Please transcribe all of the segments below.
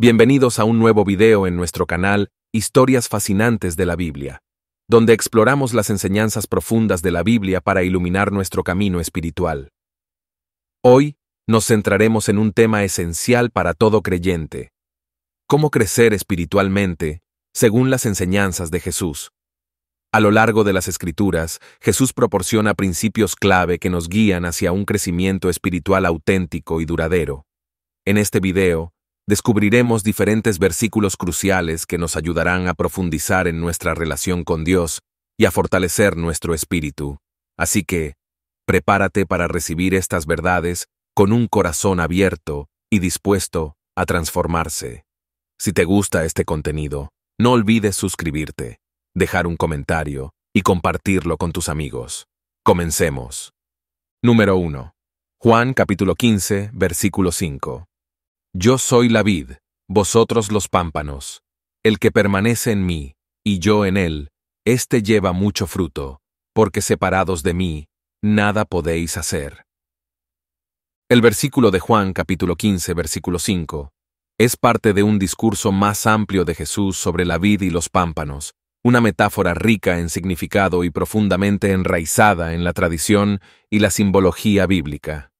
Bienvenidos a un nuevo video en nuestro canal Historias Fascinantes de la Biblia, donde exploramos las enseñanzas profundas de la Biblia para iluminar nuestro camino espiritual. Hoy, nos centraremos en un tema esencial para todo creyente. Cómo crecer espiritualmente, según las enseñanzas de Jesús. A lo largo de las Escrituras, Jesús proporciona principios clave que nos guían hacia un crecimiento espiritual auténtico y duradero. En este video, descubriremos diferentes versículos cruciales que nos ayudarán a profundizar en nuestra relación con Dios y a fortalecer nuestro espíritu. Así que, prepárate para recibir estas verdades con un corazón abierto y dispuesto a transformarse. Si te gusta este contenido, no olvides suscribirte, dejar un comentario y compartirlo con tus amigos. Comencemos. Número 1. Juan capítulo 15, versículo 5. Yo soy la vid, vosotros los pámpanos. El que permanece en mí, y yo en él, éste lleva mucho fruto, porque separados de mí, nada podéis hacer. El versículo de Juan capítulo 15, versículo 5, es parte de un discurso más amplio de Jesús sobre la vid y los pámpanos, una metáfora rica en significado y profundamente enraizada en la tradición y la simbología bíblica.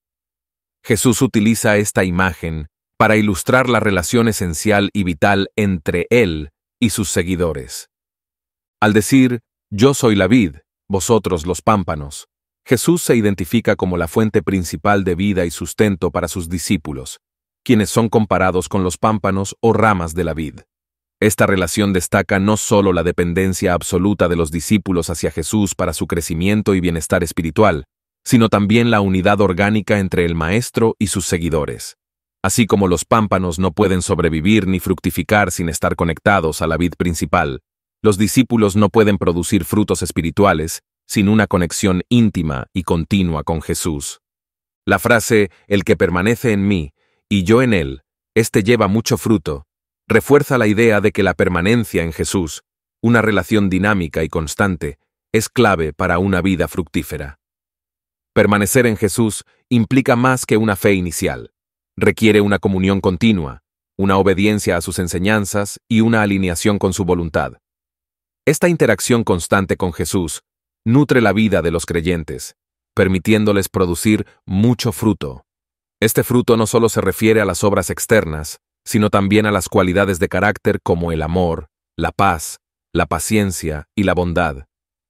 Jesús utiliza esta imagen para ilustrar la relación esencial y vital entre Él y sus seguidores. Al decir, yo soy la vid, vosotros los pámpanos, Jesús se identifica como la fuente principal de vida y sustento para sus discípulos, quienes son comparados con los pámpanos o ramas de la vid. Esta relación destaca no solo la dependencia absoluta de los discípulos hacia Jesús para su crecimiento y bienestar espiritual, sino también la unidad orgánica entre el Maestro y sus seguidores así como los pámpanos no pueden sobrevivir ni fructificar sin estar conectados a la vid principal, los discípulos no pueden producir frutos espirituales sin una conexión íntima y continua con Jesús. La frase, el que permanece en mí y yo en él, este lleva mucho fruto, refuerza la idea de que la permanencia en Jesús, una relación dinámica y constante, es clave para una vida fructífera. Permanecer en Jesús implica más que una fe inicial requiere una comunión continua, una obediencia a sus enseñanzas y una alineación con su voluntad. Esta interacción constante con Jesús nutre la vida de los creyentes, permitiéndoles producir mucho fruto. Este fruto no solo se refiere a las obras externas, sino también a las cualidades de carácter como el amor, la paz, la paciencia y la bondad,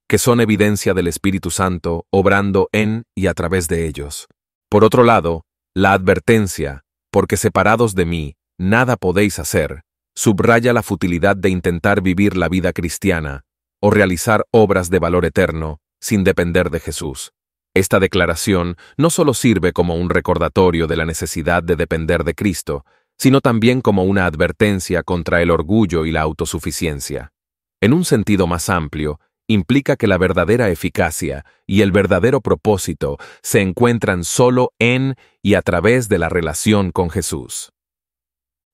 que son evidencia del Espíritu Santo obrando en y a través de ellos. Por otro lado, la advertencia, porque separados de mí, nada podéis hacer, subraya la futilidad de intentar vivir la vida cristiana o realizar obras de valor eterno sin depender de Jesús. Esta declaración no solo sirve como un recordatorio de la necesidad de depender de Cristo, sino también como una advertencia contra el orgullo y la autosuficiencia. En un sentido más amplio, implica que la verdadera eficacia y el verdadero propósito se encuentran solo en y a través de la relación con Jesús.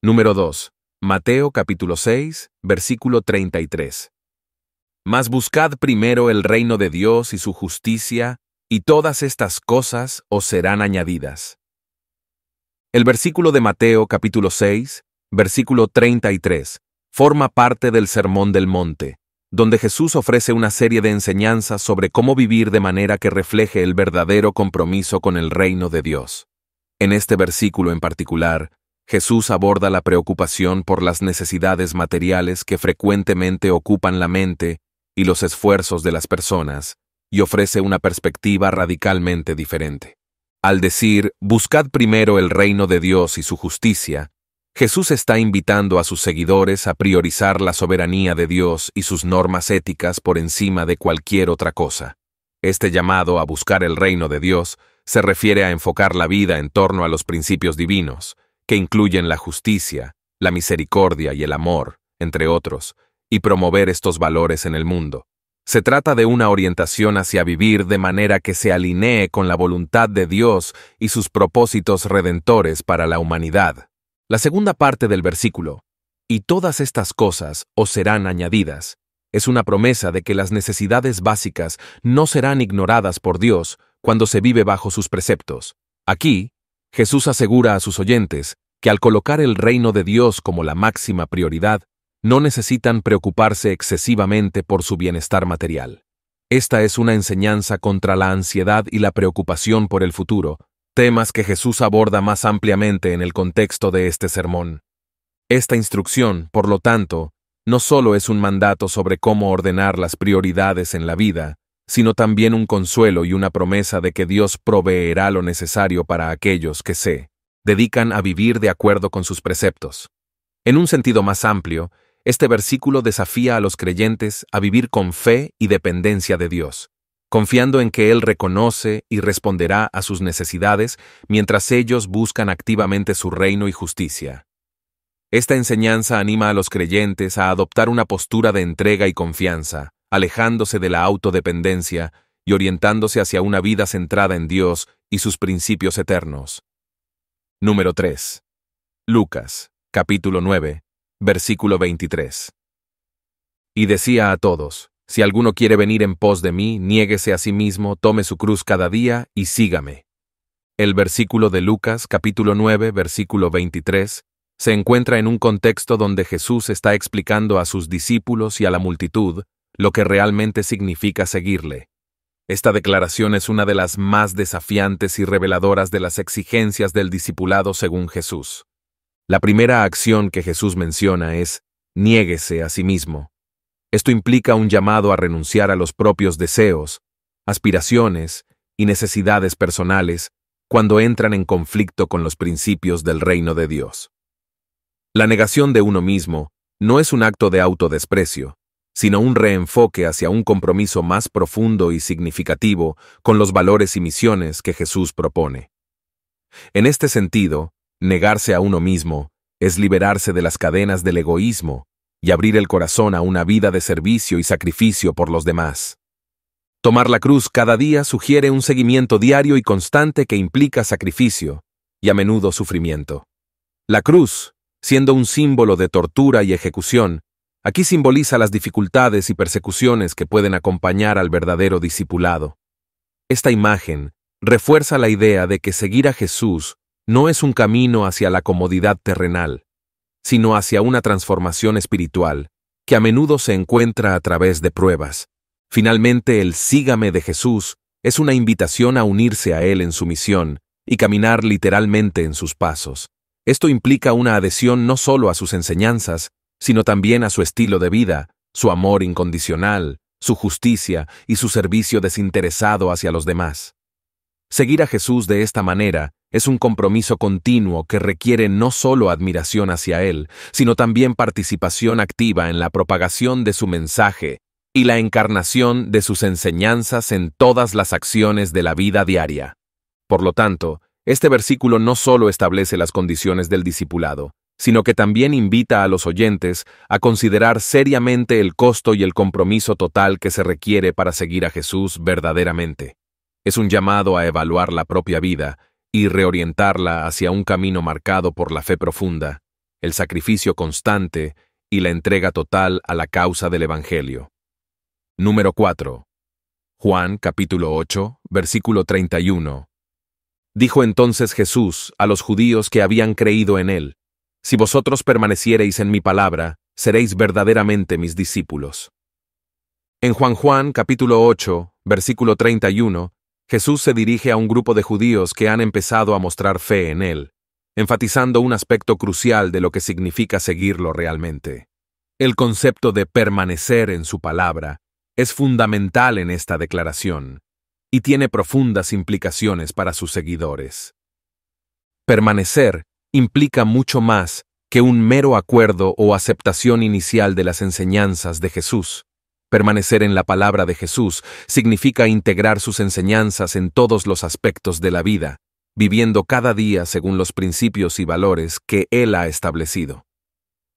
Número 2. Mateo capítulo 6, versículo 33. Mas buscad primero el reino de Dios y su justicia, y todas estas cosas os serán añadidas. El versículo de Mateo capítulo 6, versículo 33, forma parte del Sermón del Monte donde Jesús ofrece una serie de enseñanzas sobre cómo vivir de manera que refleje el verdadero compromiso con el reino de Dios. En este versículo en particular, Jesús aborda la preocupación por las necesidades materiales que frecuentemente ocupan la mente y los esfuerzos de las personas, y ofrece una perspectiva radicalmente diferente. Al decir, buscad primero el reino de Dios y su justicia, Jesús está invitando a sus seguidores a priorizar la soberanía de Dios y sus normas éticas por encima de cualquier otra cosa. Este llamado a buscar el reino de Dios se refiere a enfocar la vida en torno a los principios divinos, que incluyen la justicia, la misericordia y el amor, entre otros, y promover estos valores en el mundo. Se trata de una orientación hacia vivir de manera que se alinee con la voluntad de Dios y sus propósitos redentores para la humanidad. La segunda parte del versículo, y todas estas cosas os serán añadidas, es una promesa de que las necesidades básicas no serán ignoradas por Dios cuando se vive bajo sus preceptos. Aquí, Jesús asegura a sus oyentes que al colocar el reino de Dios como la máxima prioridad, no necesitan preocuparse excesivamente por su bienestar material. Esta es una enseñanza contra la ansiedad y la preocupación por el futuro, temas que Jesús aborda más ampliamente en el contexto de este sermón. Esta instrucción, por lo tanto, no solo es un mandato sobre cómo ordenar las prioridades en la vida, sino también un consuelo y una promesa de que Dios proveerá lo necesario para aquellos que se dedican a vivir de acuerdo con sus preceptos. En un sentido más amplio, este versículo desafía a los creyentes a vivir con fe y dependencia de Dios, confiando en que Él reconoce y responderá a sus necesidades mientras ellos buscan activamente su reino y justicia. Esta enseñanza anima a los creyentes a adoptar una postura de entrega y confianza, alejándose de la autodependencia y orientándose hacia una vida centrada en Dios y sus principios eternos. Número 3. Lucas, capítulo 9, versículo 23. Y decía a todos, si alguno quiere venir en pos de mí, niéguese a sí mismo, tome su cruz cada día y sígame. El versículo de Lucas capítulo 9 versículo 23 se encuentra en un contexto donde Jesús está explicando a sus discípulos y a la multitud lo que realmente significa seguirle. Esta declaración es una de las más desafiantes y reveladoras de las exigencias del discipulado según Jesús. La primera acción que Jesús menciona es, niéguese a sí mismo. Esto implica un llamado a renunciar a los propios deseos, aspiraciones y necesidades personales cuando entran en conflicto con los principios del reino de Dios. La negación de uno mismo no es un acto de autodesprecio, sino un reenfoque hacia un compromiso más profundo y significativo con los valores y misiones que Jesús propone. En este sentido, negarse a uno mismo es liberarse de las cadenas del egoísmo y abrir el corazón a una vida de servicio y sacrificio por los demás. Tomar la cruz cada día sugiere un seguimiento diario y constante que implica sacrificio, y a menudo sufrimiento. La cruz, siendo un símbolo de tortura y ejecución, aquí simboliza las dificultades y persecuciones que pueden acompañar al verdadero discipulado. Esta imagen refuerza la idea de que seguir a Jesús no es un camino hacia la comodidad terrenal, sino hacia una transformación espiritual, que a menudo se encuentra a través de pruebas. Finalmente, el sígame de Jesús es una invitación a unirse a Él en su misión y caminar literalmente en sus pasos. Esto implica una adhesión no solo a sus enseñanzas, sino también a su estilo de vida, su amor incondicional, su justicia y su servicio desinteresado hacia los demás. Seguir a Jesús de esta manera es un compromiso continuo que requiere no solo admiración hacia Él, sino también participación activa en la propagación de su mensaje y la encarnación de sus enseñanzas en todas las acciones de la vida diaria. Por lo tanto, este versículo no solo establece las condiciones del discipulado, sino que también invita a los oyentes a considerar seriamente el costo y el compromiso total que se requiere para seguir a Jesús verdaderamente. Es un llamado a evaluar la propia vida y reorientarla hacia un camino marcado por la fe profunda, el sacrificio constante y la entrega total a la causa del Evangelio. Número 4. Juan capítulo 8, versículo 31. Dijo entonces Jesús a los judíos que habían creído en él, Si vosotros permaneciereis en mi palabra, seréis verdaderamente mis discípulos. En Juan Juan capítulo 8, versículo 31, Jesús se dirige a un grupo de judíos que han empezado a mostrar fe en Él, enfatizando un aspecto crucial de lo que significa seguirlo realmente. El concepto de permanecer en su palabra es fundamental en esta declaración y tiene profundas implicaciones para sus seguidores. Permanecer implica mucho más que un mero acuerdo o aceptación inicial de las enseñanzas de Jesús. Permanecer en la palabra de Jesús significa integrar sus enseñanzas en todos los aspectos de la vida, viviendo cada día según los principios y valores que Él ha establecido.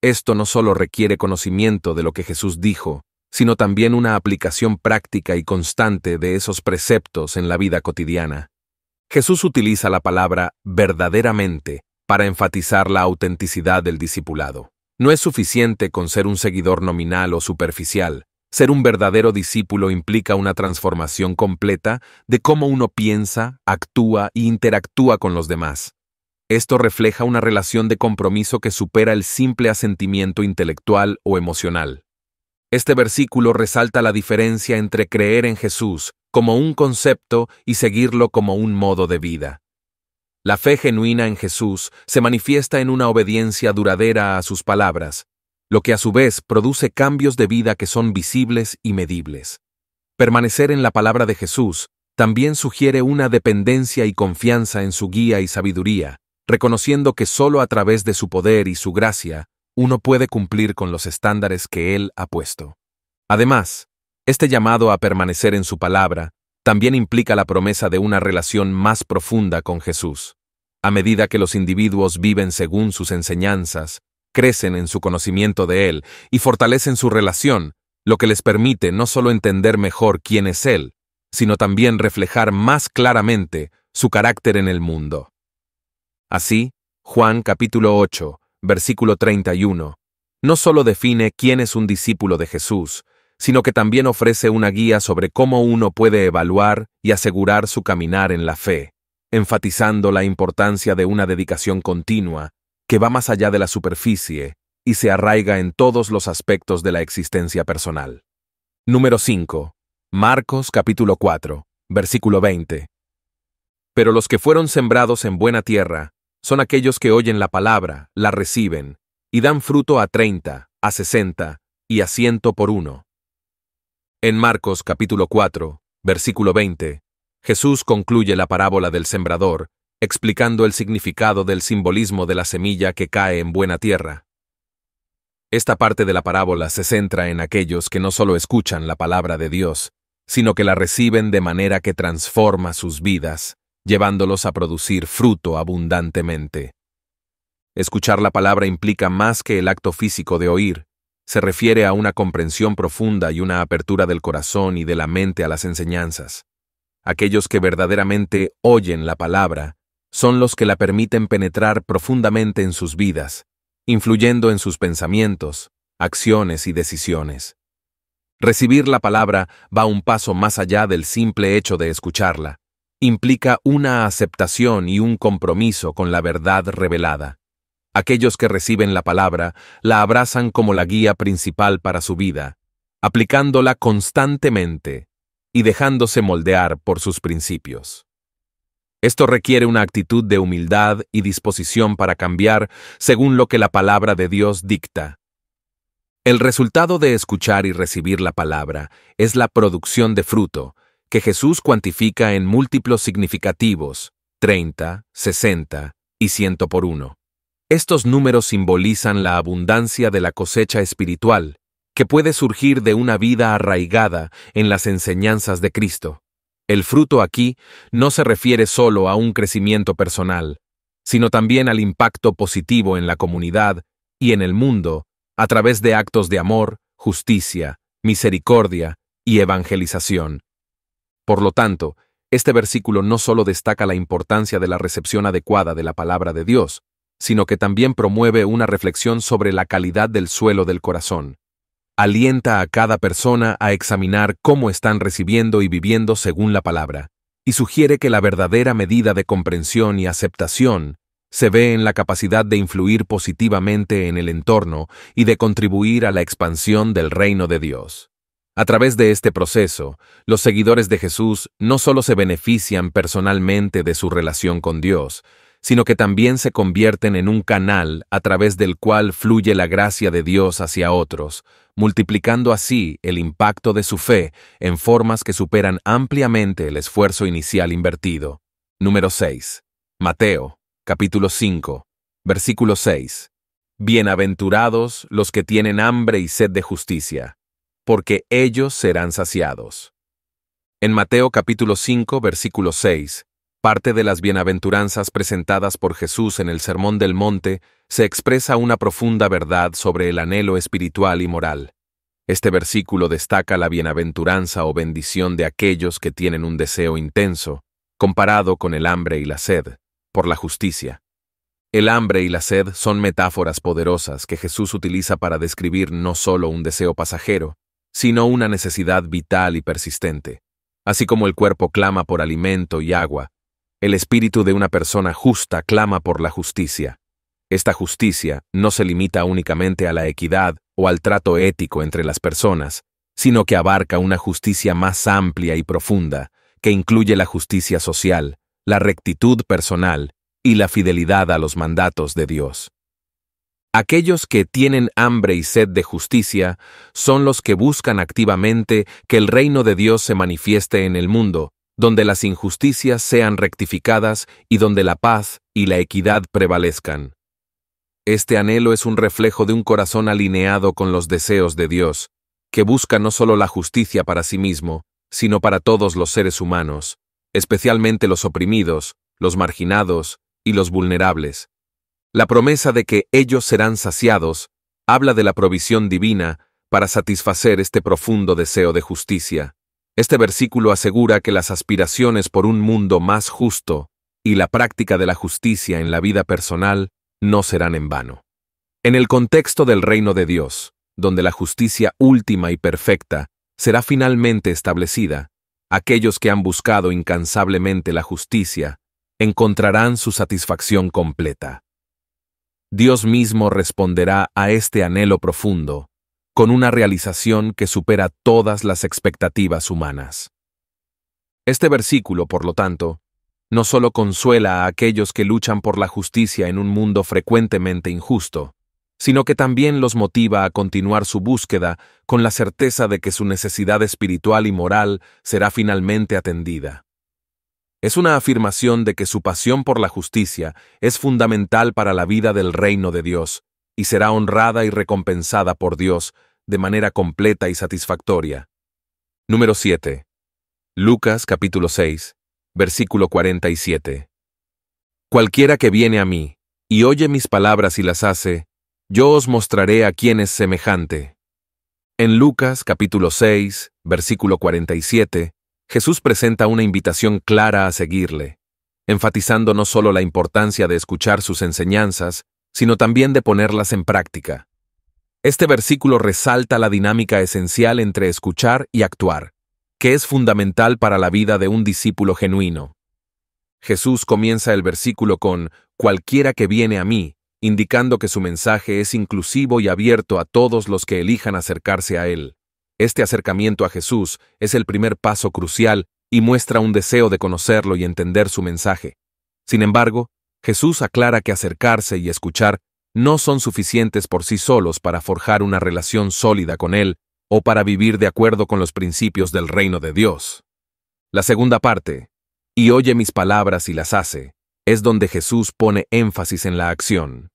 Esto no solo requiere conocimiento de lo que Jesús dijo, sino también una aplicación práctica y constante de esos preceptos en la vida cotidiana. Jesús utiliza la palabra verdaderamente para enfatizar la autenticidad del discipulado. No es suficiente con ser un seguidor nominal o superficial, ser un verdadero discípulo implica una transformación completa de cómo uno piensa, actúa e interactúa con los demás. Esto refleja una relación de compromiso que supera el simple asentimiento intelectual o emocional. Este versículo resalta la diferencia entre creer en Jesús como un concepto y seguirlo como un modo de vida. La fe genuina en Jesús se manifiesta en una obediencia duradera a sus palabras, lo que a su vez produce cambios de vida que son visibles y medibles. Permanecer en la palabra de Jesús también sugiere una dependencia y confianza en su guía y sabiduría, reconociendo que solo a través de su poder y su gracia uno puede cumplir con los estándares que Él ha puesto. Además, este llamado a permanecer en su palabra también implica la promesa de una relación más profunda con Jesús. A medida que los individuos viven según sus enseñanzas, crecen en su conocimiento de Él y fortalecen su relación, lo que les permite no solo entender mejor quién es Él, sino también reflejar más claramente su carácter en el mundo. Así, Juan capítulo 8, versículo 31, no solo define quién es un discípulo de Jesús, sino que también ofrece una guía sobre cómo uno puede evaluar y asegurar su caminar en la fe, enfatizando la importancia de una dedicación continua que va más allá de la superficie y se arraiga en todos los aspectos de la existencia personal. Número 5. Marcos capítulo 4, versículo 20. Pero los que fueron sembrados en buena tierra son aquellos que oyen la palabra, la reciben, y dan fruto a 30, a 60 y a ciento por uno. En Marcos capítulo 4, versículo 20, Jesús concluye la parábola del sembrador explicando el significado del simbolismo de la semilla que cae en buena tierra. Esta parte de la parábola se centra en aquellos que no solo escuchan la palabra de Dios, sino que la reciben de manera que transforma sus vidas, llevándolos a producir fruto abundantemente. Escuchar la palabra implica más que el acto físico de oír, se refiere a una comprensión profunda y una apertura del corazón y de la mente a las enseñanzas. Aquellos que verdaderamente oyen la palabra son los que la permiten penetrar profundamente en sus vidas, influyendo en sus pensamientos, acciones y decisiones. Recibir la palabra va un paso más allá del simple hecho de escucharla. Implica una aceptación y un compromiso con la verdad revelada. Aquellos que reciben la palabra la abrazan como la guía principal para su vida, aplicándola constantemente y dejándose moldear por sus principios. Esto requiere una actitud de humildad y disposición para cambiar según lo que la palabra de Dios dicta. El resultado de escuchar y recibir la palabra es la producción de fruto, que Jesús cuantifica en múltiplos significativos, 30, 60 y 100 por uno. Estos números simbolizan la abundancia de la cosecha espiritual, que puede surgir de una vida arraigada en las enseñanzas de Cristo. El fruto aquí no se refiere solo a un crecimiento personal, sino también al impacto positivo en la comunidad y en el mundo a través de actos de amor, justicia, misericordia y evangelización. Por lo tanto, este versículo no solo destaca la importancia de la recepción adecuada de la palabra de Dios, sino que también promueve una reflexión sobre la calidad del suelo del corazón alienta a cada persona a examinar cómo están recibiendo y viviendo según la palabra, y sugiere que la verdadera medida de comprensión y aceptación se ve en la capacidad de influir positivamente en el entorno y de contribuir a la expansión del reino de Dios. A través de este proceso, los seguidores de Jesús no solo se benefician personalmente de su relación con Dios, sino que también se convierten en un canal a través del cual fluye la gracia de Dios hacia otros, multiplicando así el impacto de su fe en formas que superan ampliamente el esfuerzo inicial invertido. Número 6. Mateo, capítulo 5, versículo 6. Bienaventurados los que tienen hambre y sed de justicia, porque ellos serán saciados. En Mateo capítulo 5, versículo 6, Parte de las bienaventuranzas presentadas por Jesús en el Sermón del Monte se expresa una profunda verdad sobre el anhelo espiritual y moral. Este versículo destaca la bienaventuranza o bendición de aquellos que tienen un deseo intenso, comparado con el hambre y la sed, por la justicia. El hambre y la sed son metáforas poderosas que Jesús utiliza para describir no solo un deseo pasajero, sino una necesidad vital y persistente. Así como el cuerpo clama por alimento y agua, el espíritu de una persona justa clama por la justicia. Esta justicia no se limita únicamente a la equidad o al trato ético entre las personas, sino que abarca una justicia más amplia y profunda, que incluye la justicia social, la rectitud personal y la fidelidad a los mandatos de Dios. Aquellos que tienen hambre y sed de justicia son los que buscan activamente que el reino de Dios se manifieste en el mundo donde las injusticias sean rectificadas y donde la paz y la equidad prevalezcan. Este anhelo es un reflejo de un corazón alineado con los deseos de Dios, que busca no solo la justicia para sí mismo, sino para todos los seres humanos, especialmente los oprimidos, los marginados y los vulnerables. La promesa de que ellos serán saciados habla de la provisión divina para satisfacer este profundo deseo de justicia. Este versículo asegura que las aspiraciones por un mundo más justo y la práctica de la justicia en la vida personal no serán en vano. En el contexto del reino de Dios, donde la justicia última y perfecta será finalmente establecida, aquellos que han buscado incansablemente la justicia encontrarán su satisfacción completa. Dios mismo responderá a este anhelo profundo con una realización que supera todas las expectativas humanas. Este versículo, por lo tanto, no solo consuela a aquellos que luchan por la justicia en un mundo frecuentemente injusto, sino que también los motiva a continuar su búsqueda con la certeza de que su necesidad espiritual y moral será finalmente atendida. Es una afirmación de que su pasión por la justicia es fundamental para la vida del reino de Dios, y será honrada y recompensada por Dios de manera completa y satisfactoria. Número 7. Lucas capítulo 6, versículo 47. Cualquiera que viene a mí y oye mis palabras y las hace, yo os mostraré a quien es semejante. En Lucas capítulo 6, versículo 47, Jesús presenta una invitación clara a seguirle, enfatizando no solo la importancia de escuchar sus enseñanzas, sino también de ponerlas en práctica. Este versículo resalta la dinámica esencial entre escuchar y actuar, que es fundamental para la vida de un discípulo genuino. Jesús comienza el versículo con Cualquiera que viene a mí, indicando que su mensaje es inclusivo y abierto a todos los que elijan acercarse a Él. Este acercamiento a Jesús es el primer paso crucial y muestra un deseo de conocerlo y entender su mensaje. Sin embargo, Jesús aclara que acercarse y escuchar no son suficientes por sí solos para forjar una relación sólida con Él o para vivir de acuerdo con los principios del reino de Dios. La segunda parte, y oye mis palabras y las hace, es donde Jesús pone énfasis en la acción.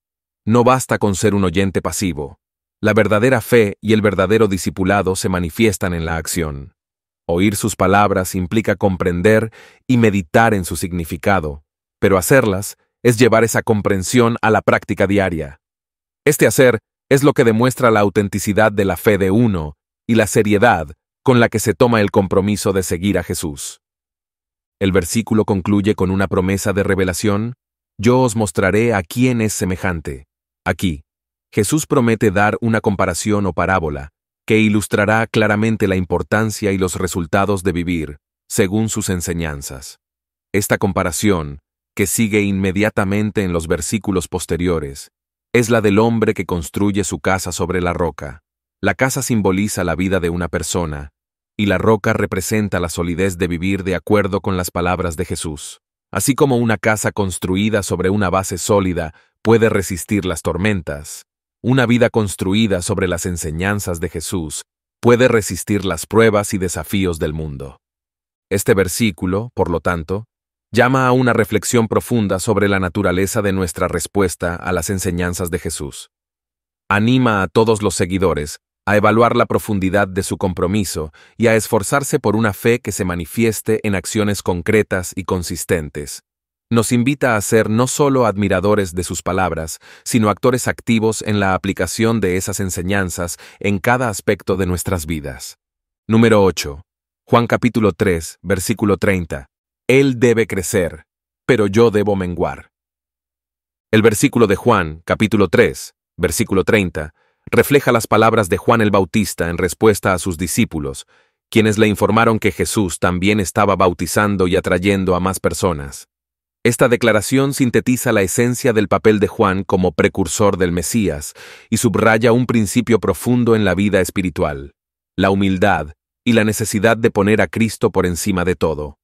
No basta con ser un oyente pasivo. La verdadera fe y el verdadero discipulado se manifiestan en la acción. Oír sus palabras implica comprender y meditar en su significado, pero hacerlas es llevar esa comprensión a la práctica diaria. Este hacer es lo que demuestra la autenticidad de la fe de uno y la seriedad con la que se toma el compromiso de seguir a Jesús. El versículo concluye con una promesa de revelación, Yo os mostraré a quién es semejante. Aquí, Jesús promete dar una comparación o parábola, que ilustrará claramente la importancia y los resultados de vivir, según sus enseñanzas. Esta comparación que sigue inmediatamente en los versículos posteriores, es la del hombre que construye su casa sobre la roca. La casa simboliza la vida de una persona, y la roca representa la solidez de vivir de acuerdo con las palabras de Jesús. Así como una casa construida sobre una base sólida puede resistir las tormentas, una vida construida sobre las enseñanzas de Jesús puede resistir las pruebas y desafíos del mundo. Este versículo, por lo tanto, llama a una reflexión profunda sobre la naturaleza de nuestra respuesta a las enseñanzas de Jesús. Anima a todos los seguidores a evaluar la profundidad de su compromiso y a esforzarse por una fe que se manifieste en acciones concretas y consistentes. Nos invita a ser no solo admiradores de sus palabras, sino actores activos en la aplicación de esas enseñanzas en cada aspecto de nuestras vidas. Número 8. Juan capítulo 3, versículo 30. Él debe crecer, pero yo debo menguar. El versículo de Juan, capítulo 3, versículo 30, refleja las palabras de Juan el Bautista en respuesta a sus discípulos, quienes le informaron que Jesús también estaba bautizando y atrayendo a más personas. Esta declaración sintetiza la esencia del papel de Juan como precursor del Mesías y subraya un principio profundo en la vida espiritual, la humildad y la necesidad de poner a Cristo por encima de todo.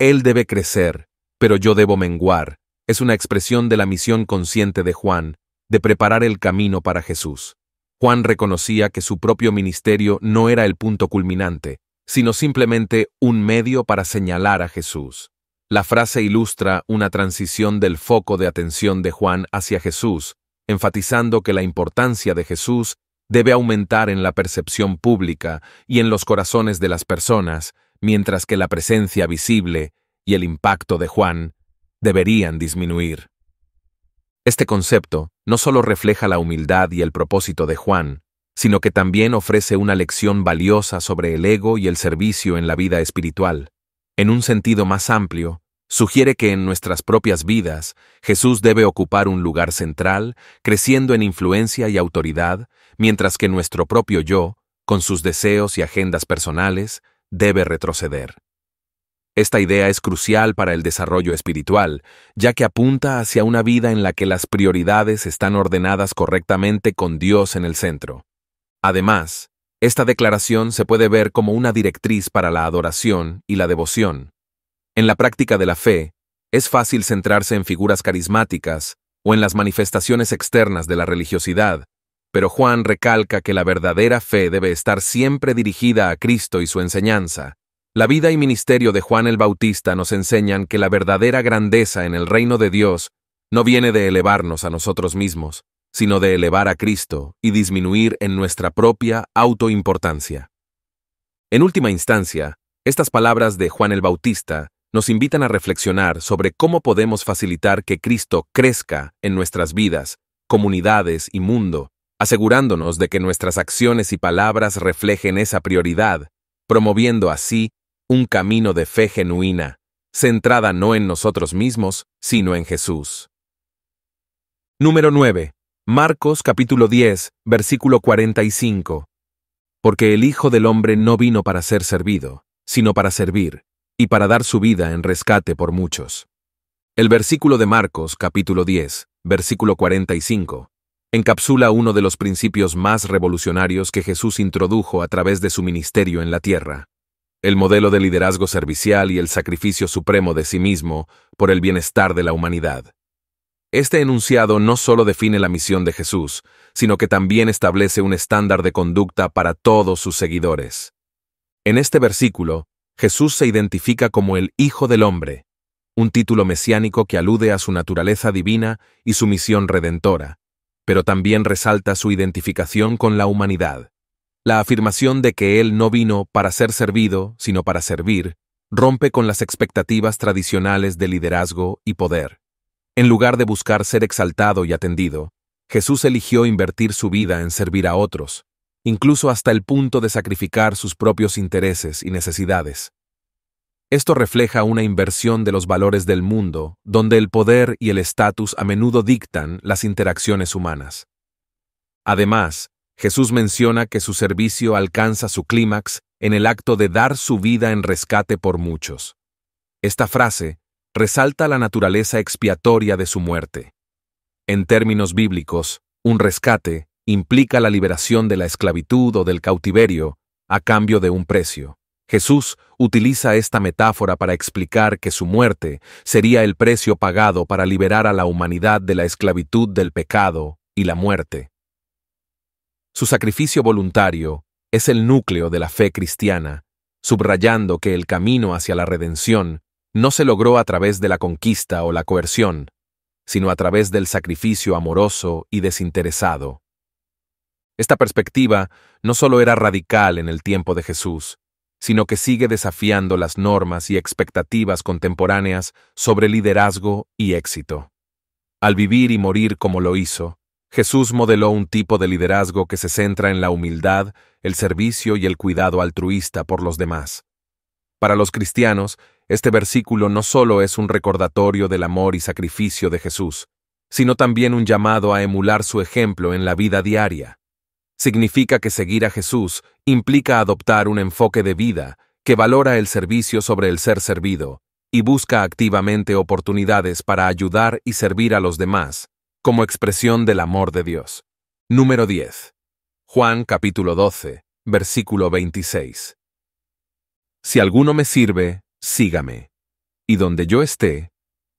Él debe crecer, pero yo debo menguar, es una expresión de la misión consciente de Juan, de preparar el camino para Jesús. Juan reconocía que su propio ministerio no era el punto culminante, sino simplemente un medio para señalar a Jesús. La frase ilustra una transición del foco de atención de Juan hacia Jesús, enfatizando que la importancia de Jesús debe aumentar en la percepción pública y en los corazones de las personas, mientras que la presencia visible y el impacto de Juan deberían disminuir. Este concepto no solo refleja la humildad y el propósito de Juan, sino que también ofrece una lección valiosa sobre el ego y el servicio en la vida espiritual. En un sentido más amplio, sugiere que en nuestras propias vidas Jesús debe ocupar un lugar central, creciendo en influencia y autoridad, mientras que nuestro propio yo, con sus deseos y agendas personales, debe retroceder. Esta idea es crucial para el desarrollo espiritual, ya que apunta hacia una vida en la que las prioridades están ordenadas correctamente con Dios en el centro. Además, esta declaración se puede ver como una directriz para la adoración y la devoción. En la práctica de la fe, es fácil centrarse en figuras carismáticas o en las manifestaciones externas de la religiosidad, pero Juan recalca que la verdadera fe debe estar siempre dirigida a Cristo y su enseñanza. La vida y ministerio de Juan el Bautista nos enseñan que la verdadera grandeza en el reino de Dios no viene de elevarnos a nosotros mismos, sino de elevar a Cristo y disminuir en nuestra propia autoimportancia. En última instancia, estas palabras de Juan el Bautista nos invitan a reflexionar sobre cómo podemos facilitar que Cristo crezca en nuestras vidas, comunidades y mundo, asegurándonos de que nuestras acciones y palabras reflejen esa prioridad, promoviendo así un camino de fe genuina, centrada no en nosotros mismos, sino en Jesús. Número 9. Marcos capítulo 10, versículo 45. Porque el Hijo del Hombre no vino para ser servido, sino para servir, y para dar su vida en rescate por muchos. El versículo de Marcos capítulo 10, versículo 45 encapsula uno de los principios más revolucionarios que Jesús introdujo a través de su ministerio en la tierra. El modelo de liderazgo servicial y el sacrificio supremo de sí mismo por el bienestar de la humanidad. Este enunciado no solo define la misión de Jesús, sino que también establece un estándar de conducta para todos sus seguidores. En este versículo, Jesús se identifica como el Hijo del Hombre, un título mesiánico que alude a su naturaleza divina y su misión redentora, pero también resalta su identificación con la humanidad. La afirmación de que Él no vino para ser servido, sino para servir, rompe con las expectativas tradicionales de liderazgo y poder. En lugar de buscar ser exaltado y atendido, Jesús eligió invertir su vida en servir a otros, incluso hasta el punto de sacrificar sus propios intereses y necesidades. Esto refleja una inversión de los valores del mundo, donde el poder y el estatus a menudo dictan las interacciones humanas. Además, Jesús menciona que su servicio alcanza su clímax en el acto de dar su vida en rescate por muchos. Esta frase resalta la naturaleza expiatoria de su muerte. En términos bíblicos, un rescate implica la liberación de la esclavitud o del cautiverio a cambio de un precio. Jesús utiliza esta metáfora para explicar que su muerte sería el precio pagado para liberar a la humanidad de la esclavitud del pecado y la muerte. Su sacrificio voluntario es el núcleo de la fe cristiana, subrayando que el camino hacia la redención no se logró a través de la conquista o la coerción, sino a través del sacrificio amoroso y desinteresado. Esta perspectiva no solo era radical en el tiempo de Jesús, sino que sigue desafiando las normas y expectativas contemporáneas sobre liderazgo y éxito. Al vivir y morir como lo hizo, Jesús modeló un tipo de liderazgo que se centra en la humildad, el servicio y el cuidado altruista por los demás. Para los cristianos, este versículo no solo es un recordatorio del amor y sacrificio de Jesús, sino también un llamado a emular su ejemplo en la vida diaria significa que seguir a Jesús implica adoptar un enfoque de vida que valora el servicio sobre el ser servido y busca activamente oportunidades para ayudar y servir a los demás, como expresión del amor de Dios. Número 10. Juan capítulo 12, versículo 26. Si alguno me sirve, sígame. Y donde yo esté,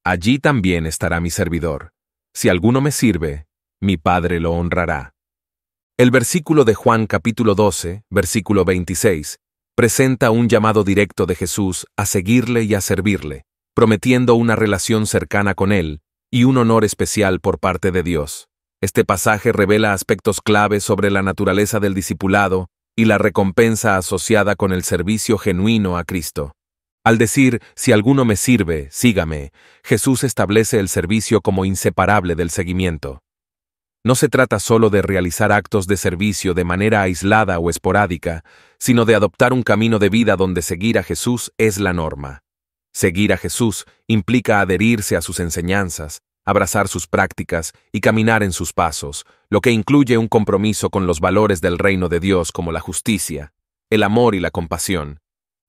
allí también estará mi servidor. Si alguno me sirve, mi Padre lo honrará. El versículo de Juan capítulo 12, versículo 26, presenta un llamado directo de Jesús a seguirle y a servirle, prometiendo una relación cercana con Él y un honor especial por parte de Dios. Este pasaje revela aspectos clave sobre la naturaleza del discipulado y la recompensa asociada con el servicio genuino a Cristo. Al decir, si alguno me sirve, sígame, Jesús establece el servicio como inseparable del seguimiento. No se trata solo de realizar actos de servicio de manera aislada o esporádica, sino de adoptar un camino de vida donde seguir a Jesús es la norma. Seguir a Jesús implica adherirse a sus enseñanzas, abrazar sus prácticas y caminar en sus pasos, lo que incluye un compromiso con los valores del reino de Dios como la justicia, el amor y la compasión.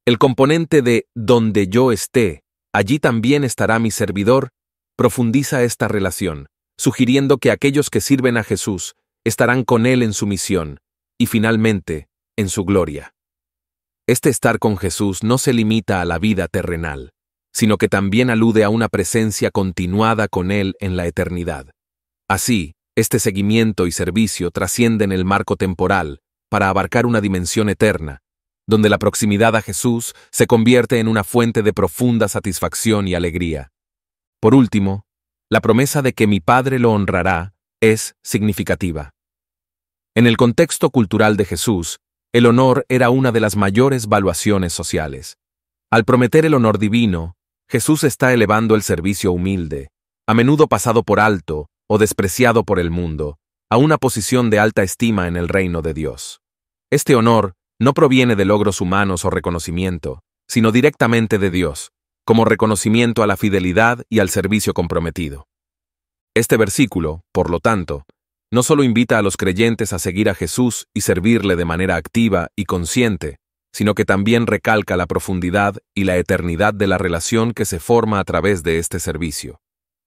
El componente de donde yo esté, allí también estará mi servidor, profundiza esta relación, sugiriendo que aquellos que sirven a Jesús estarán con Él en su misión y finalmente en su gloria. Este estar con Jesús no se limita a la vida terrenal, sino que también alude a una presencia continuada con Él en la eternidad. Así, este seguimiento y servicio trascienden el marco temporal para abarcar una dimensión eterna, donde la proximidad a Jesús se convierte en una fuente de profunda satisfacción y alegría. Por último, la promesa de que mi Padre lo honrará es significativa. En el contexto cultural de Jesús, el honor era una de las mayores valuaciones sociales. Al prometer el honor divino, Jesús está elevando el servicio humilde, a menudo pasado por alto o despreciado por el mundo, a una posición de alta estima en el reino de Dios. Este honor no proviene de logros humanos o reconocimiento, sino directamente de Dios, como reconocimiento a la fidelidad y al servicio comprometido. Este versículo, por lo tanto, no solo invita a los creyentes a seguir a Jesús y servirle de manera activa y consciente, sino que también recalca la profundidad y la eternidad de la relación que se forma a través de este servicio.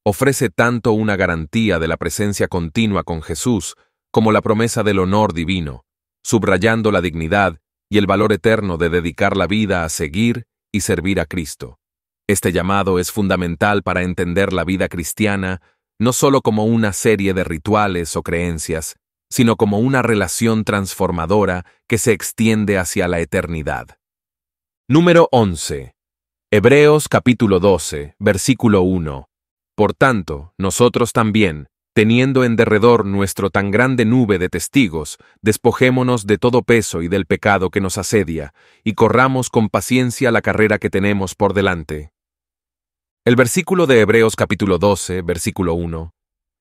Ofrece tanto una garantía de la presencia continua con Jesús como la promesa del honor divino, subrayando la dignidad y el valor eterno de dedicar la vida a seguir y servir a Cristo. Este llamado es fundamental para entender la vida cristiana no solo como una serie de rituales o creencias, sino como una relación transformadora que se extiende hacia la eternidad. Número 11. Hebreos capítulo 12, versículo 1. Por tanto, nosotros también, teniendo en derredor nuestro tan grande nube de testigos, despojémonos de todo peso y del pecado que nos asedia, y corramos con paciencia la carrera que tenemos por delante. El versículo de Hebreos capítulo 12, versículo 1,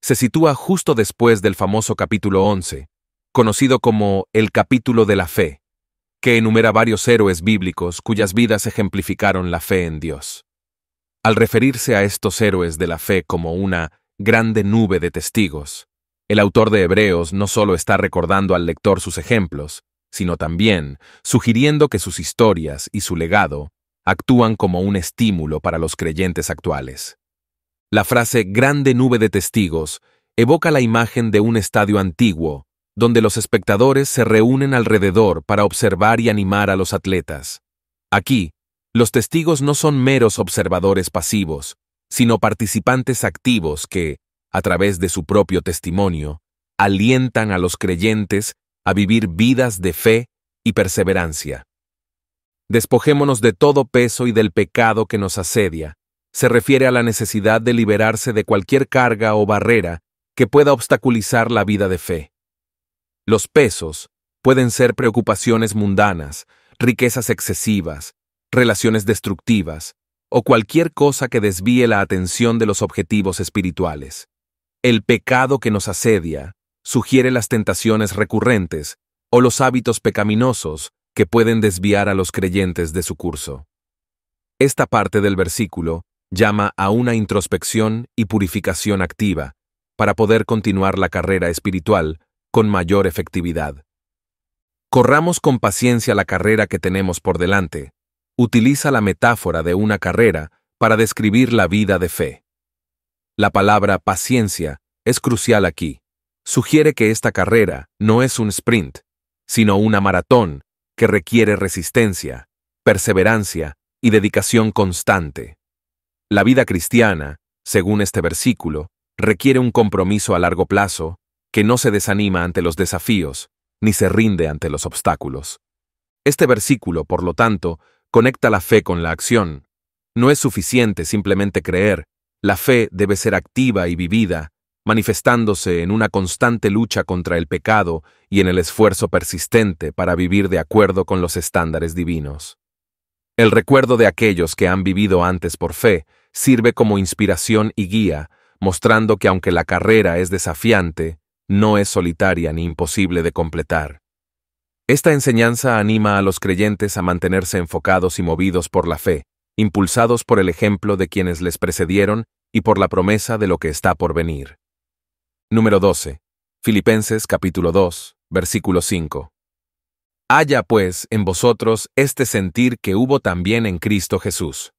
se sitúa justo después del famoso capítulo 11, conocido como el capítulo de la fe, que enumera varios héroes bíblicos cuyas vidas ejemplificaron la fe en Dios. Al referirse a estos héroes de la fe como una grande nube de testigos, el autor de Hebreos no solo está recordando al lector sus ejemplos, sino también sugiriendo que sus historias y su legado actúan como un estímulo para los creyentes actuales. La frase grande nube de testigos evoca la imagen de un estadio antiguo, donde los espectadores se reúnen alrededor para observar y animar a los atletas. Aquí, los testigos no son meros observadores pasivos, sino participantes activos que, a través de su propio testimonio, alientan a los creyentes a vivir vidas de fe y perseverancia. Despojémonos de todo peso y del pecado que nos asedia. Se refiere a la necesidad de liberarse de cualquier carga o barrera que pueda obstaculizar la vida de fe. Los pesos pueden ser preocupaciones mundanas, riquezas excesivas, relaciones destructivas, o cualquier cosa que desvíe la atención de los objetivos espirituales. El pecado que nos asedia sugiere las tentaciones recurrentes o los hábitos pecaminosos que pueden desviar a los creyentes de su curso. Esta parte del versículo llama a una introspección y purificación activa, para poder continuar la carrera espiritual con mayor efectividad. Corramos con paciencia la carrera que tenemos por delante. Utiliza la metáfora de una carrera para describir la vida de fe. La palabra paciencia es crucial aquí. Sugiere que esta carrera no es un sprint, sino una maratón que requiere resistencia, perseverancia y dedicación constante. La vida cristiana, según este versículo, requiere un compromiso a largo plazo, que no se desanima ante los desafíos, ni se rinde ante los obstáculos. Este versículo, por lo tanto, conecta la fe con la acción. No es suficiente simplemente creer, la fe debe ser activa y vivida, manifestándose en una constante lucha contra el pecado y en el esfuerzo persistente para vivir de acuerdo con los estándares divinos. El recuerdo de aquellos que han vivido antes por fe sirve como inspiración y guía, mostrando que aunque la carrera es desafiante, no es solitaria ni imposible de completar. Esta enseñanza anima a los creyentes a mantenerse enfocados y movidos por la fe, impulsados por el ejemplo de quienes les precedieron y por la promesa de lo que está por venir. Número 12. Filipenses capítulo 2, versículo 5. Haya pues en vosotros este sentir que hubo también en Cristo Jesús.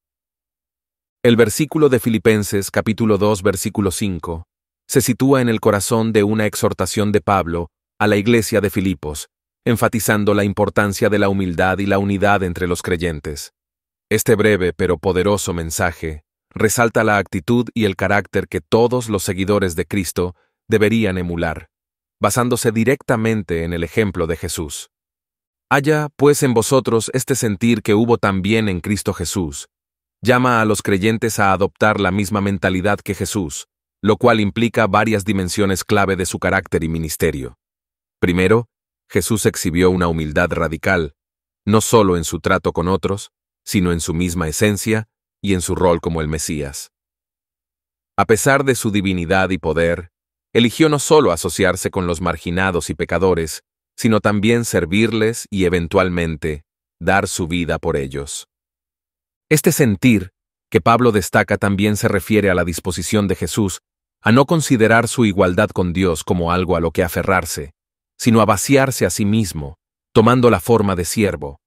El versículo de Filipenses capítulo 2 versículo 5 se sitúa en el corazón de una exhortación de Pablo a la iglesia de Filipos, enfatizando la importancia de la humildad y la unidad entre los creyentes. Este breve pero poderoso mensaje resalta la actitud y el carácter que todos los seguidores de Cristo deberían emular, basándose directamente en el ejemplo de Jesús. Haya, pues, en vosotros este sentir que hubo también en Cristo Jesús. Llama a los creyentes a adoptar la misma mentalidad que Jesús, lo cual implica varias dimensiones clave de su carácter y ministerio. Primero, Jesús exhibió una humildad radical, no solo en su trato con otros, sino en su misma esencia y en su rol como el Mesías. A pesar de su divinidad y poder, eligió no solo asociarse con los marginados y pecadores, sino también servirles y eventualmente dar su vida por ellos. Este sentir, que Pablo destaca también se refiere a la disposición de Jesús a no considerar su igualdad con Dios como algo a lo que aferrarse, sino a vaciarse a sí mismo, tomando la forma de siervo.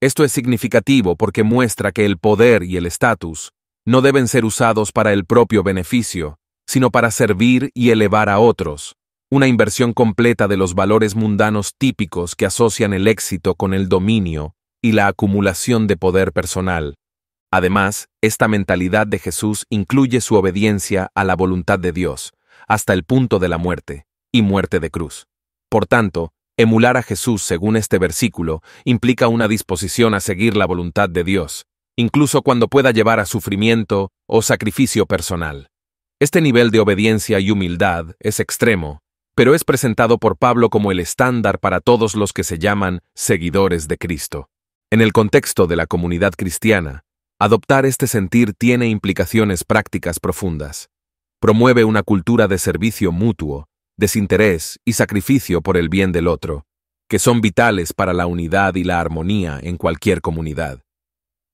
Esto es significativo porque muestra que el poder y el estatus no deben ser usados para el propio beneficio, sino para servir y elevar a otros, una inversión completa de los valores mundanos típicos que asocian el éxito con el dominio y la acumulación de poder personal. Además, esta mentalidad de Jesús incluye su obediencia a la voluntad de Dios, hasta el punto de la muerte, y muerte de cruz. Por tanto, emular a Jesús según este versículo implica una disposición a seguir la voluntad de Dios, incluso cuando pueda llevar a sufrimiento o sacrificio personal. Este nivel de obediencia y humildad es extremo, pero es presentado por Pablo como el estándar para todos los que se llaman seguidores de Cristo. En el contexto de la comunidad cristiana, adoptar este sentir tiene implicaciones prácticas profundas. Promueve una cultura de servicio mutuo, desinterés y sacrificio por el bien del otro, que son vitales para la unidad y la armonía en cualquier comunidad.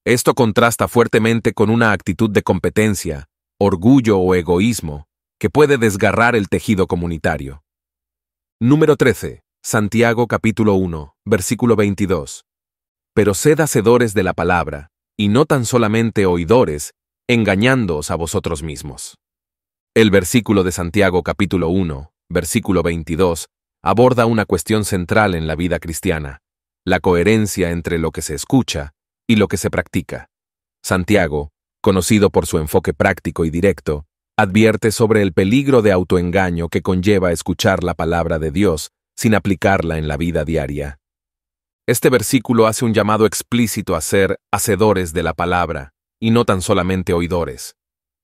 Esto contrasta fuertemente con una actitud de competencia, orgullo o egoísmo que puede desgarrar el tejido comunitario. Número 13. Santiago capítulo 1, versículo 22. Pero sed hacedores de la palabra, y no tan solamente oidores, engañándoos a vosotros mismos. El versículo de Santiago capítulo 1, versículo 22, aborda una cuestión central en la vida cristiana, la coherencia entre lo que se escucha y lo que se practica. Santiago conocido por su enfoque práctico y directo, advierte sobre el peligro de autoengaño que conlleva escuchar la palabra de Dios sin aplicarla en la vida diaria. Este versículo hace un llamado explícito a ser hacedores de la palabra, y no tan solamente oidores.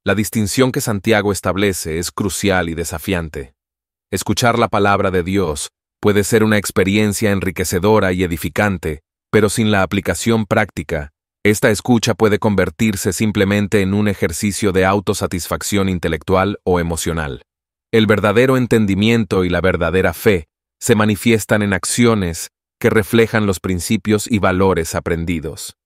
La distinción que Santiago establece es crucial y desafiante. Escuchar la palabra de Dios puede ser una experiencia enriquecedora y edificante, pero sin la aplicación práctica, esta escucha puede convertirse simplemente en un ejercicio de autosatisfacción intelectual o emocional. El verdadero entendimiento y la verdadera fe se manifiestan en acciones que reflejan los principios y valores aprendidos.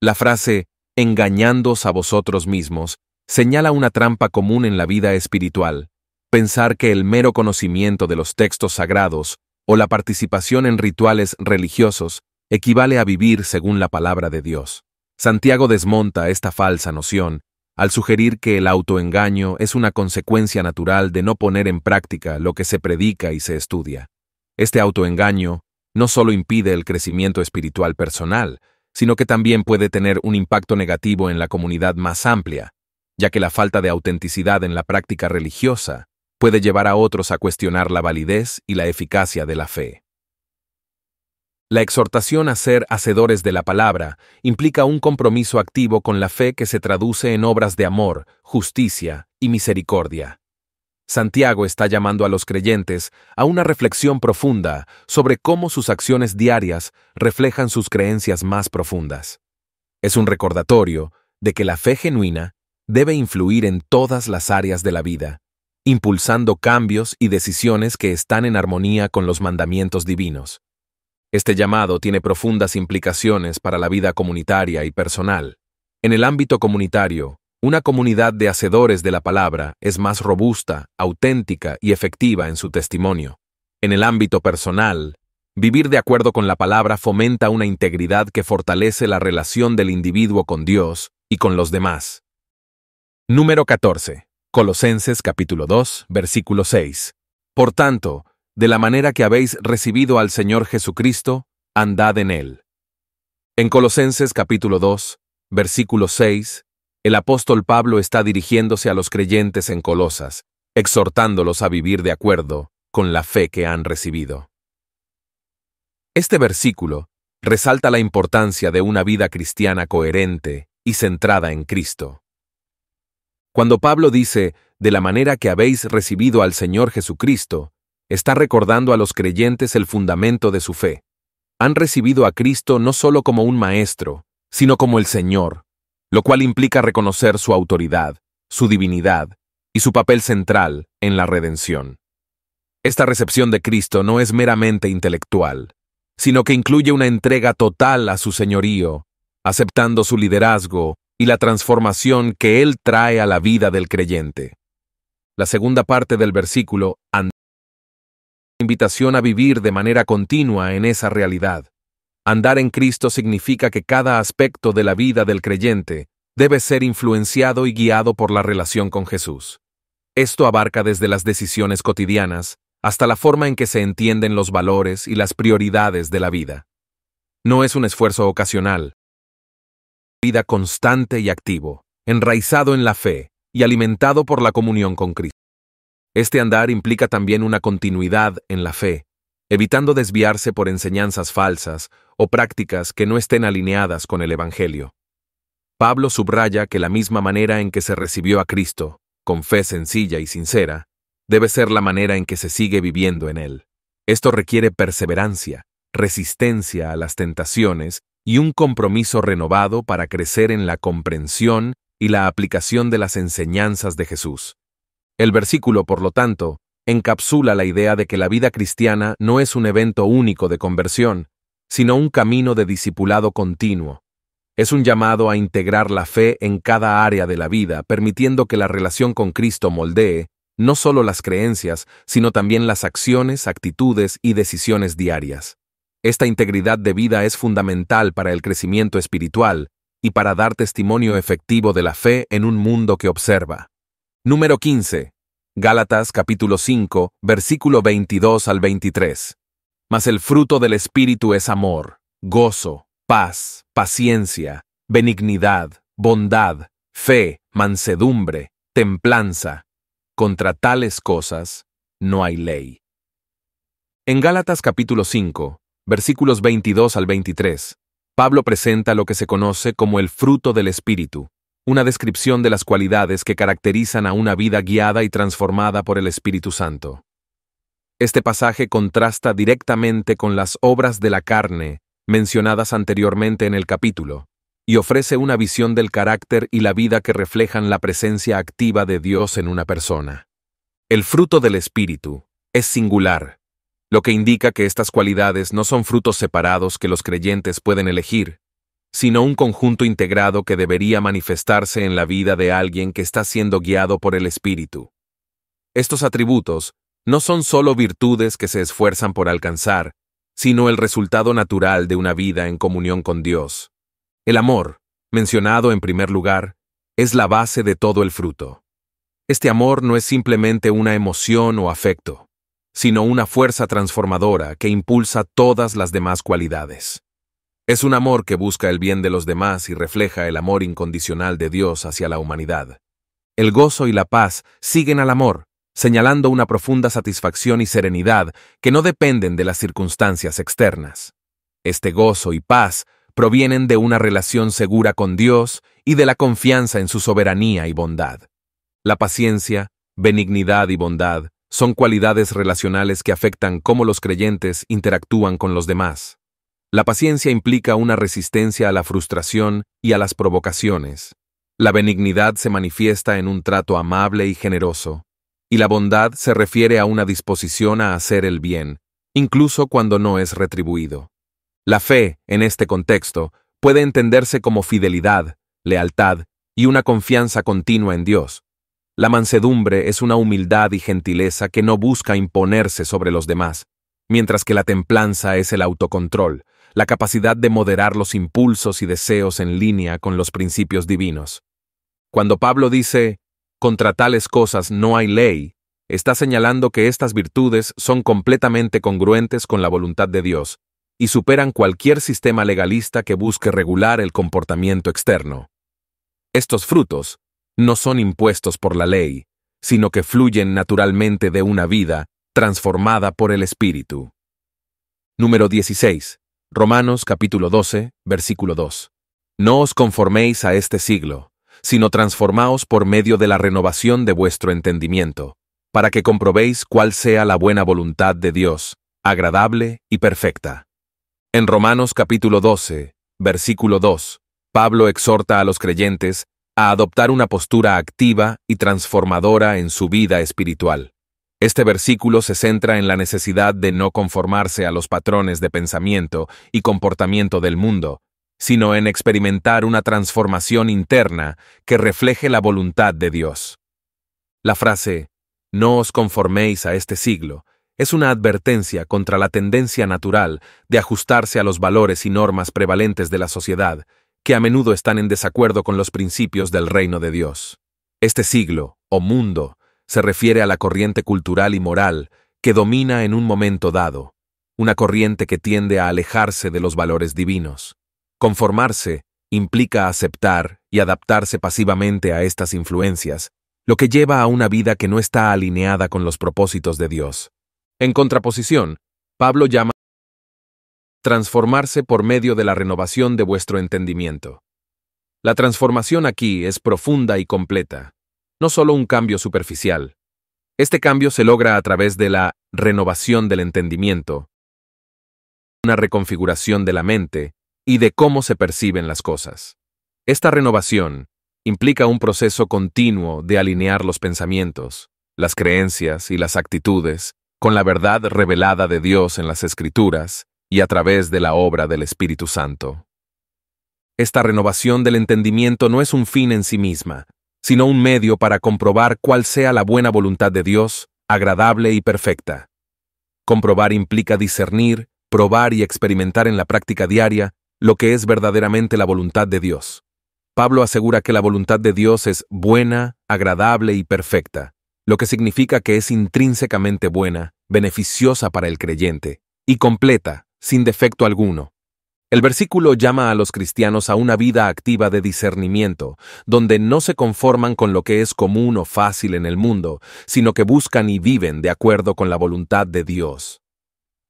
La frase engañándoos a vosotros mismos señala una trampa común en la vida espiritual, pensar que el mero conocimiento de los textos sagrados o la participación en rituales religiosos equivale a vivir según la palabra de Dios. Santiago desmonta esta falsa noción al sugerir que el autoengaño es una consecuencia natural de no poner en práctica lo que se predica y se estudia. Este autoengaño no solo impide el crecimiento espiritual personal, sino que también puede tener un impacto negativo en la comunidad más amplia, ya que la falta de autenticidad en la práctica religiosa puede llevar a otros a cuestionar la validez y la eficacia de la fe. La exhortación a ser hacedores de la palabra implica un compromiso activo con la fe que se traduce en obras de amor, justicia y misericordia. Santiago está llamando a los creyentes a una reflexión profunda sobre cómo sus acciones diarias reflejan sus creencias más profundas. Es un recordatorio de que la fe genuina debe influir en todas las áreas de la vida, impulsando cambios y decisiones que están en armonía con los mandamientos divinos. Este llamado tiene profundas implicaciones para la vida comunitaria y personal. En el ámbito comunitario, una comunidad de hacedores de la palabra es más robusta, auténtica y efectiva en su testimonio. En el ámbito personal, vivir de acuerdo con la palabra fomenta una integridad que fortalece la relación del individuo con Dios y con los demás. Número 14. Colosenses capítulo 2, versículo 6. Por tanto, de la manera que habéis recibido al Señor Jesucristo, andad en él. En Colosenses capítulo 2, versículo 6, el apóstol Pablo está dirigiéndose a los creyentes en Colosas, exhortándolos a vivir de acuerdo con la fe que han recibido. Este versículo resalta la importancia de una vida cristiana coherente y centrada en Cristo. Cuando Pablo dice, de la manera que habéis recibido al Señor Jesucristo, está recordando a los creyentes el fundamento de su fe. Han recibido a Cristo no solo como un Maestro, sino como el Señor, lo cual implica reconocer su autoridad, su divinidad y su papel central en la redención. Esta recepción de Cristo no es meramente intelectual, sino que incluye una entrega total a su señorío, aceptando su liderazgo y la transformación que Él trae a la vida del creyente. La segunda parte del versículo invitación a vivir de manera continua en esa realidad. Andar en Cristo significa que cada aspecto de la vida del creyente debe ser influenciado y guiado por la relación con Jesús. Esto abarca desde las decisiones cotidianas hasta la forma en que se entienden los valores y las prioridades de la vida. No es un esfuerzo ocasional. Vida constante y activo, enraizado en la fe y alimentado por la comunión con Cristo. Este andar implica también una continuidad en la fe, evitando desviarse por enseñanzas falsas o prácticas que no estén alineadas con el Evangelio. Pablo subraya que la misma manera en que se recibió a Cristo, con fe sencilla y sincera, debe ser la manera en que se sigue viviendo en Él. Esto requiere perseverancia, resistencia a las tentaciones y un compromiso renovado para crecer en la comprensión y la aplicación de las enseñanzas de Jesús. El versículo, por lo tanto, encapsula la idea de que la vida cristiana no es un evento único de conversión, sino un camino de discipulado continuo. Es un llamado a integrar la fe en cada área de la vida, permitiendo que la relación con Cristo moldee no solo las creencias, sino también las acciones, actitudes y decisiones diarias. Esta integridad de vida es fundamental para el crecimiento espiritual y para dar testimonio efectivo de la fe en un mundo que observa. Número 15. Gálatas capítulo 5, versículo 22 al 23. Mas el fruto del Espíritu es amor, gozo, paz, paciencia, benignidad, bondad, fe, mansedumbre, templanza. Contra tales cosas no hay ley. En Gálatas capítulo 5, versículos 22 al 23, Pablo presenta lo que se conoce como el fruto del Espíritu, una descripción de las cualidades que caracterizan a una vida guiada y transformada por el Espíritu Santo. Este pasaje contrasta directamente con las obras de la carne mencionadas anteriormente en el capítulo, y ofrece una visión del carácter y la vida que reflejan la presencia activa de Dios en una persona. El fruto del Espíritu es singular, lo que indica que estas cualidades no son frutos separados que los creyentes pueden elegir, sino un conjunto integrado que debería manifestarse en la vida de alguien que está siendo guiado por el Espíritu. Estos atributos no son solo virtudes que se esfuerzan por alcanzar, sino el resultado natural de una vida en comunión con Dios. El amor, mencionado en primer lugar, es la base de todo el fruto. Este amor no es simplemente una emoción o afecto, sino una fuerza transformadora que impulsa todas las demás cualidades. Es un amor que busca el bien de los demás y refleja el amor incondicional de Dios hacia la humanidad. El gozo y la paz siguen al amor, señalando una profunda satisfacción y serenidad que no dependen de las circunstancias externas. Este gozo y paz provienen de una relación segura con Dios y de la confianza en su soberanía y bondad. La paciencia, benignidad y bondad son cualidades relacionales que afectan cómo los creyentes interactúan con los demás. La paciencia implica una resistencia a la frustración y a las provocaciones. La benignidad se manifiesta en un trato amable y generoso, y la bondad se refiere a una disposición a hacer el bien, incluso cuando no es retribuido. La fe, en este contexto, puede entenderse como fidelidad, lealtad y una confianza continua en Dios. La mansedumbre es una humildad y gentileza que no busca imponerse sobre los demás, mientras que la templanza es el autocontrol, la capacidad de moderar los impulsos y deseos en línea con los principios divinos. Cuando Pablo dice, contra tales cosas no hay ley, está señalando que estas virtudes son completamente congruentes con la voluntad de Dios y superan cualquier sistema legalista que busque regular el comportamiento externo. Estos frutos no son impuestos por la ley, sino que fluyen naturalmente de una vida transformada por el Espíritu. Número 16. Romanos capítulo 12, versículo 2. No os conforméis a este siglo, sino transformaos por medio de la renovación de vuestro entendimiento, para que comprobéis cuál sea la buena voluntad de Dios, agradable y perfecta. En Romanos capítulo 12, versículo 2, Pablo exhorta a los creyentes a adoptar una postura activa y transformadora en su vida espiritual. Este versículo se centra en la necesidad de no conformarse a los patrones de pensamiento y comportamiento del mundo, sino en experimentar una transformación interna que refleje la voluntad de Dios. La frase, no os conforméis a este siglo, es una advertencia contra la tendencia natural de ajustarse a los valores y normas prevalentes de la sociedad, que a menudo están en desacuerdo con los principios del reino de Dios. Este siglo, o mundo, se refiere a la corriente cultural y moral que domina en un momento dado, una corriente que tiende a alejarse de los valores divinos. Conformarse implica aceptar y adaptarse pasivamente a estas influencias, lo que lleva a una vida que no está alineada con los propósitos de Dios. En contraposición, Pablo llama transformarse por medio de la renovación de vuestro entendimiento. La transformación aquí es profunda y completa, no solo un cambio superficial. Este cambio se logra a través de la renovación del entendimiento, una reconfiguración de la mente y de cómo se perciben las cosas. Esta renovación implica un proceso continuo de alinear los pensamientos, las creencias y las actitudes con la verdad revelada de Dios en las Escrituras y a través de la obra del Espíritu Santo. Esta renovación del entendimiento no es un fin en sí misma, sino un medio para comprobar cuál sea la buena voluntad de Dios, agradable y perfecta. Comprobar implica discernir, probar y experimentar en la práctica diaria lo que es verdaderamente la voluntad de Dios. Pablo asegura que la voluntad de Dios es buena, agradable y perfecta, lo que significa que es intrínsecamente buena, beneficiosa para el creyente, y completa, sin defecto alguno. El versículo llama a los cristianos a una vida activa de discernimiento, donde no se conforman con lo que es común o fácil en el mundo, sino que buscan y viven de acuerdo con la voluntad de Dios.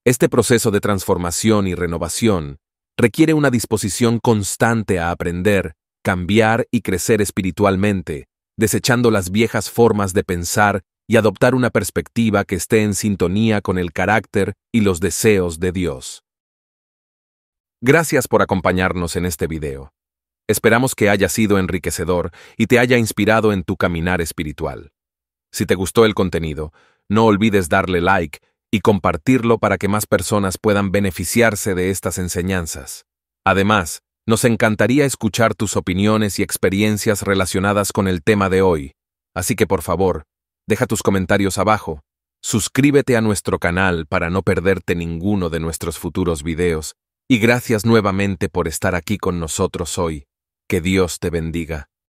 Este proceso de transformación y renovación requiere una disposición constante a aprender, cambiar y crecer espiritualmente, desechando las viejas formas de pensar y adoptar una perspectiva que esté en sintonía con el carácter y los deseos de Dios. Gracias por acompañarnos en este video. Esperamos que haya sido enriquecedor y te haya inspirado en tu caminar espiritual. Si te gustó el contenido, no olvides darle like y compartirlo para que más personas puedan beneficiarse de estas enseñanzas. Además, nos encantaría escuchar tus opiniones y experiencias relacionadas con el tema de hoy, así que por favor, deja tus comentarios abajo, suscríbete a nuestro canal para no perderte ninguno de nuestros futuros videos y gracias nuevamente por estar aquí con nosotros hoy. Que Dios te bendiga.